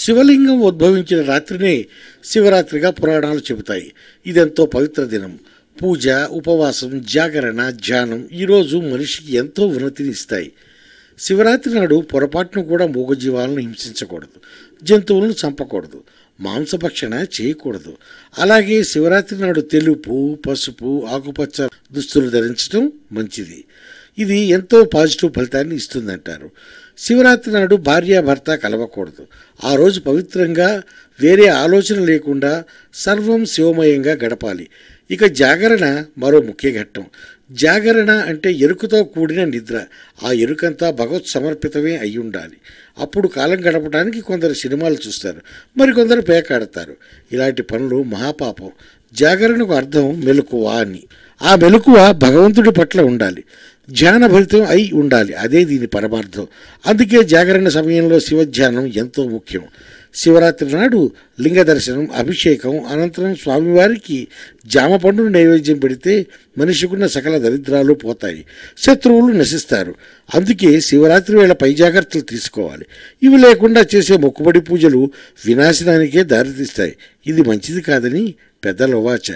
శివలింగం ఉద్భవించిన రాత్రినే శివరాత్రిగా పురాణాలు చెబుతాయి ఇదెంతో పవిత్ర దినం పూజ ఉపవాసం జాగరణ ధ్యానం ఈరోజు మనిషికి ఎంతో ఉన్నతిని ఇస్తాయి శివరాత్రి నాడు పొరపాటును కూడా మూగజీవాలను హింసించకూడదు జంతువులను చంపకూడదు మాంసభక్షణ చేయకూడదు అలాగే శివరాత్రి నాడు తెలుపు పసుపు ఆకుపచ్చ దుస్తులు ధరించడం మంచిది ఇది ఎంతో పాజిటివ్ ఫలితాన్ని ఇస్తుందంటారు శివరాత్రి నాడు భార్యాభర్త కలవకూడదు ఆ రోజు పవిత్రంగా వేరే ఆలోచన లేకుండా సర్వం శివమయంగా గడపాలి ఇక జాగరణ మరో ముఖ్య ఘట్టం జాగరణ అంటే ఎరుకతో కూడిన నిద్ర ఆ ఎరుకంతా భగవత్ సమర్పితమే అయి ఉండాలి అప్పుడు కాలం గడపడానికి కొందరు సినిమాలు చూస్తారు మరికొందరు పేకాడతారు ఇలాంటి పనులు మహాపాపం జాగరణకు అర్థం మెలకువ అని ఆ మెలకువ భగవంతుడి పట్ల ఉండాలి ధ్యానభరితం అయి ఉండాలి అదే దీని పరమార్థం అందుకే జాగరణ సమయంలో శివధ్యానం ఎంతో ముఖ్యం శివరాత్రి నాడు లింగ దర్శనం అభిషేకం అనంతరం స్వామివారికి జామ పండును నైవేద్యం పెడితే మనిషికున్న సకల దరిద్రాలు పోతాయి శత్రువులు నశిస్తారు అందుకే శివరాత్రి వేళ పై జాగ్రత్తలు తీసుకోవాలి ఇవి లేకుండా చేసే మొక్కుబడి పూజలు వినాశనానికే దారితీస్తాయి ఇది మంచిది కాదని పెద్దలు వాచ